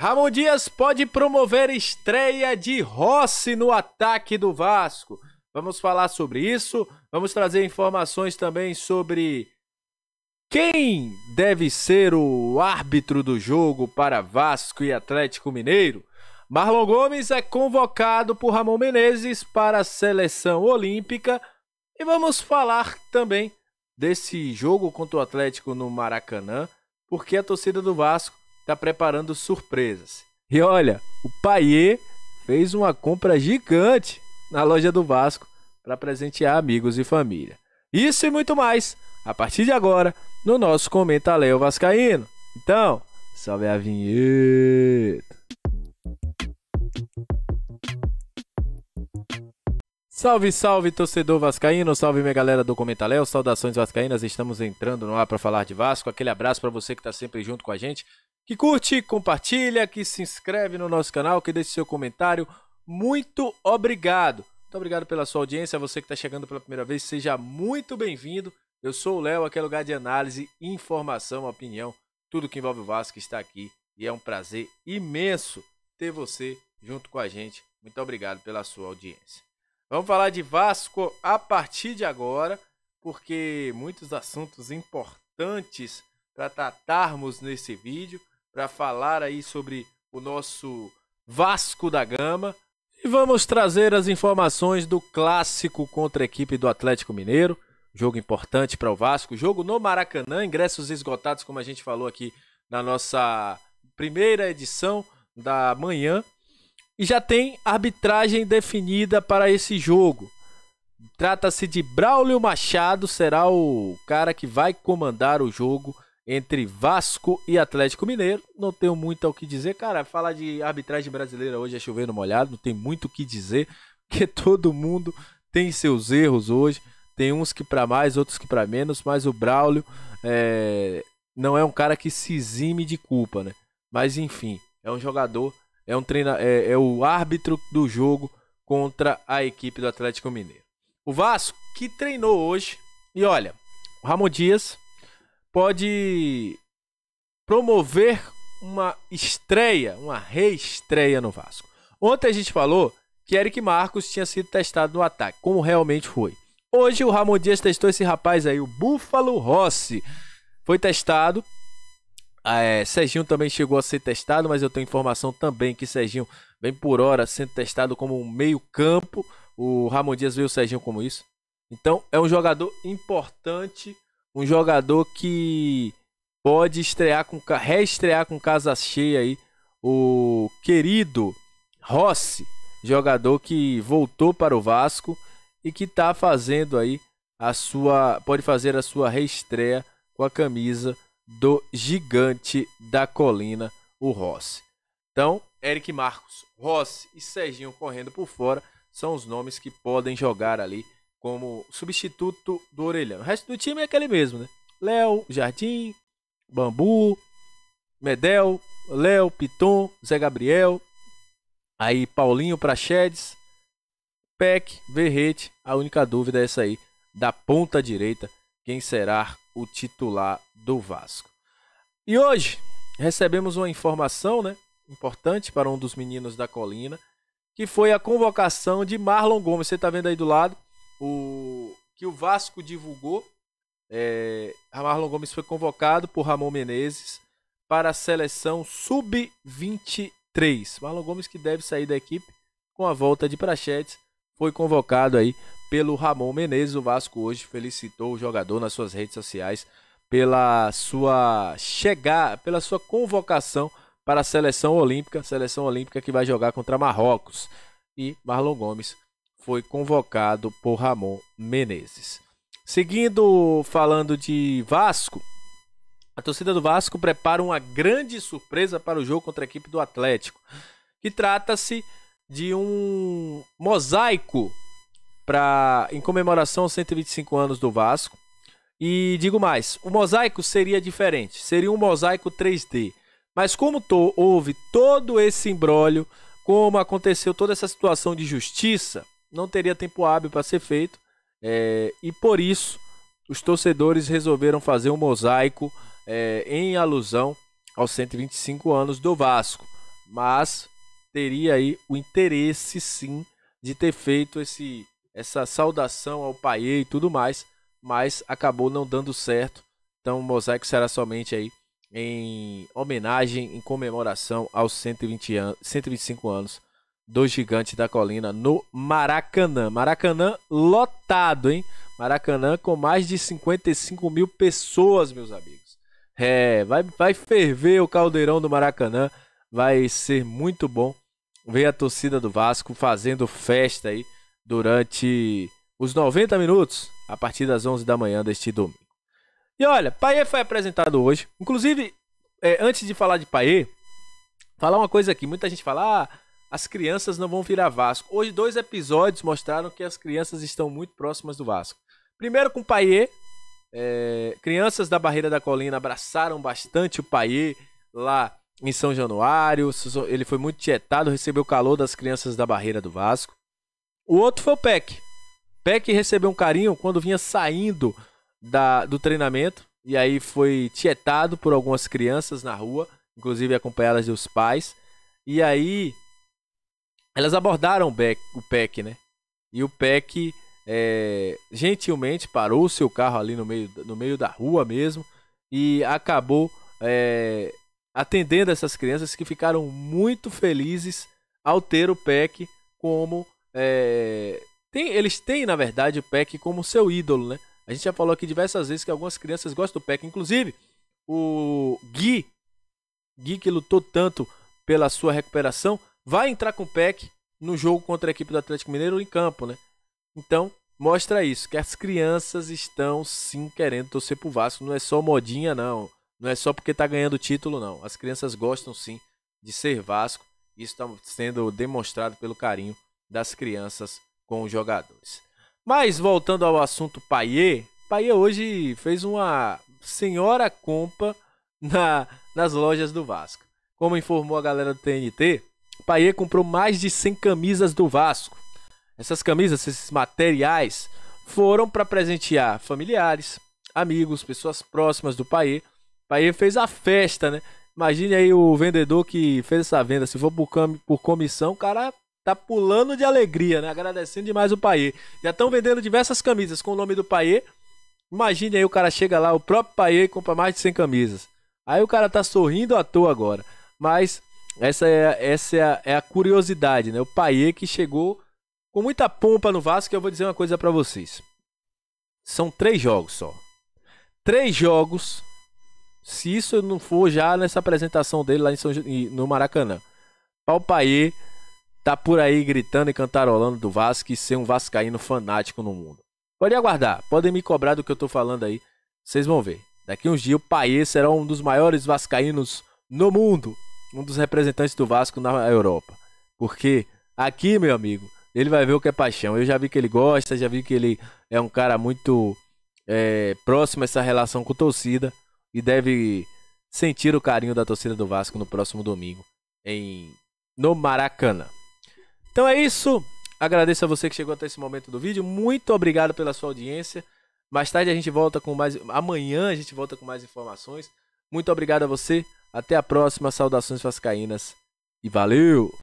Ramon Dias pode promover estreia de Rossi no ataque do Vasco. Vamos falar sobre isso. Vamos trazer informações também sobre quem deve ser o árbitro do jogo para Vasco e Atlético Mineiro. Marlon Gomes é convocado por Ramon Menezes para a seleção olímpica. E vamos falar também desse jogo contra o Atlético no Maracanã, porque a torcida do Vasco está preparando surpresas. E olha, o Paier fez uma compra gigante na loja do Vasco para presentear amigos e família. Isso e muito mais a partir de agora no nosso Comenta Léo Vascaíno. Então, salve a vinheta! Salve, salve, torcedor vascaíno, salve minha galera do Comentaléu, saudações vascaínas, estamos entrando no ar para falar de Vasco. Aquele abraço para você que está sempre junto com a gente que curte, compartilha, que se inscreve no nosso canal, que deixe seu comentário. Muito obrigado. Muito obrigado pela sua audiência. Você que está chegando pela primeira vez, seja muito bem-vindo. Eu sou o Léo, aqui é lugar de análise, informação, opinião, tudo que envolve o Vasco está aqui. E é um prazer imenso ter você junto com a gente. Muito obrigado pela sua audiência. Vamos falar de Vasco a partir de agora, porque muitos assuntos importantes para tratarmos nesse vídeo para falar aí sobre o nosso Vasco da Gama. E vamos trazer as informações do clássico contra a equipe do Atlético Mineiro. Jogo importante para o Vasco. Jogo no Maracanã, ingressos esgotados, como a gente falou aqui na nossa primeira edição da manhã. E já tem arbitragem definida para esse jogo. Trata-se de Braulio Machado, será o cara que vai comandar o jogo entre Vasco e Atlético Mineiro. Não tenho muito ao que dizer, cara. Falar de arbitragem brasileira hoje é chover no molhado, não tem muito o que dizer, porque todo mundo tem seus erros hoje. Tem uns que para mais, outros que para menos, mas o Braulio é... não é um cara que se exime de culpa, né? Mas enfim, é um jogador, é um treina, é, é o árbitro do jogo contra a equipe do Atlético Mineiro. O Vasco que treinou hoje e olha, o Ramon Dias pode promover uma estreia, uma reestreia no Vasco. Ontem a gente falou que Eric Marcos tinha sido testado no ataque, como realmente foi. Hoje o Ramon Dias testou esse rapaz aí, o Buffalo Rossi. Foi testado. Ah, é, Serginho também chegou a ser testado, mas eu tenho informação também que Serginho vem por hora sendo testado como um meio-campo. O Ramon Dias veio o Serginho como isso. Então é um jogador importante um jogador que pode estrear com reestrear com casa cheia aí o querido Rossi, jogador que voltou para o Vasco e que está fazendo aí a sua pode fazer a sua reestreia com a camisa do gigante da colina, o Rossi. Então, Eric Marcos, Rossi e Serginho correndo por fora são os nomes que podem jogar ali como substituto do Orelhão. O resto do time é aquele mesmo, né? Léo, Jardim, Bambu, Medel, Léo, Piton, Zé Gabriel, aí Paulinho, Praxedes, Peck, Verrete. A única dúvida é essa aí, da ponta direita, quem será o titular do Vasco. E hoje recebemos uma informação, né? Importante para um dos meninos da colina, que foi a convocação de Marlon Gomes. Você está vendo aí do lado o que o Vasco divulgou. É, Marlon Gomes foi convocado por Ramon Menezes para a seleção sub-23. Marlon Gomes que deve sair da equipe com a volta de Prachetes foi convocado aí pelo Ramon Menezes. O Vasco hoje felicitou o jogador nas suas redes sociais pela sua chegar, pela sua convocação para a seleção olímpica, seleção olímpica que vai jogar contra Marrocos. E Marlon Gomes foi convocado por Ramon Menezes. Seguindo falando de Vasco, a torcida do Vasco prepara uma grande surpresa para o jogo contra a equipe do Atlético, que trata-se de um mosaico para em comemoração aos 125 anos do Vasco. E digo mais, o mosaico seria diferente, seria um mosaico 3D. Mas como to, houve todo esse embrólio, como aconteceu toda essa situação de justiça, não teria tempo hábil para ser feito. É, e por isso, os torcedores resolveram fazer um mosaico é, em alusão aos 125 anos do Vasco. Mas teria aí o interesse sim de ter feito esse essa saudação ao Paiê e tudo mais, mas acabou não dando certo. Então o mosaico será somente aí em homenagem, em comemoração aos 120 an 125 anos do gigante da Colina no Maracanã. Maracanã lotado, hein? Maracanã com mais de 55 mil pessoas, meus amigos. É, vai, vai ferver o caldeirão do Maracanã. Vai ser muito bom ver a torcida do Vasco fazendo festa aí durante os 90 minutos, a partir das 11 da manhã deste domingo. E olha, Paê foi apresentado hoje. Inclusive, é, antes de falar de Paê, falar uma coisa aqui. Muita gente fala, ah, as crianças não vão virar Vasco. Hoje, dois episódios mostraram que as crianças estão muito próximas do Vasco. Primeiro com o Paier. É, crianças da Barreira da Colina abraçaram bastante o Paier lá em São Januário. Ele foi muito tietado, recebeu o calor das crianças da Barreira do Vasco. O outro foi o Peck. Peck recebeu um carinho quando vinha saindo da, do treinamento. E aí foi tietado por algumas crianças na rua, inclusive acompanhadas dos pais. E aí elas abordaram o, Beck, o PEC, né? E o PEC é, gentilmente parou o seu carro ali no meio, no meio da rua mesmo e acabou é, atendendo essas crianças que ficaram muito felizes ao ter o PEC como. É, tem, eles têm, na verdade, o PEC como seu ídolo, né? A gente já falou aqui diversas vezes que algumas crianças gostam do PEC. Inclusive, o Gui, Gui que lutou tanto pela sua recuperação, vai entrar com o PEC no jogo contra a equipe do Atlético Mineiro em campo, né? Então, mostra isso, que as crianças estão sim querendo torcer pro Vasco, não é só modinha não, não é só porque tá ganhando título não. As crianças gostam sim de ser Vasco, isso está sendo demonstrado pelo carinho das crianças com os jogadores. Mas voltando ao assunto Paier, Paier hoje fez uma senhora compra na, nas lojas do Vasco. Como informou a galera do TNT, Paier comprou mais de 100 camisas do Vasco. Essas camisas, esses materiais, foram para presentear familiares, amigos, pessoas próximas do Paier. Paier fez a festa, né? Imagine aí o vendedor que fez essa venda. Se for por, por comissão, o cara tá pulando de alegria, né? Agradecendo demais o Paier. Já estão vendendo diversas camisas com o nome do Paier. Imagine aí o cara chega lá, o próprio Paier compra mais de 100 camisas. Aí o cara tá sorrindo à toa agora. Mas essa é, essa é, a, é a curiosidade, né? O Paier que chegou com muita pompa no Vasco, eu vou dizer uma coisa para vocês. São três jogos só. Três jogos. Se isso não for já nessa apresentação dele lá em São, no Maracanã. O Paier tá por aí gritando e cantarolando do Vasco e ser um vascaíno fanático no mundo. Pode aguardar, podem me cobrar do que eu tô falando aí. Vocês vão ver. Daqui uns dias o Paê será um dos maiores vascaínos no mundo um dos representantes do Vasco na Europa. Porque aqui, meu amigo, ele vai ver o que é paixão. Eu já vi que ele gosta, já vi que ele é um cara muito é, próximo a essa relação com a torcida e deve sentir o carinho da torcida do Vasco no próximo domingo em no Maracanã. Então é isso. Agradeço a você que chegou até esse momento do vídeo. Muito obrigado pela sua audiência. Mais tarde a gente volta com mais. Amanhã a gente volta com mais informações. Muito obrigado a você. Até a próxima, saudações vascaínas e valeu!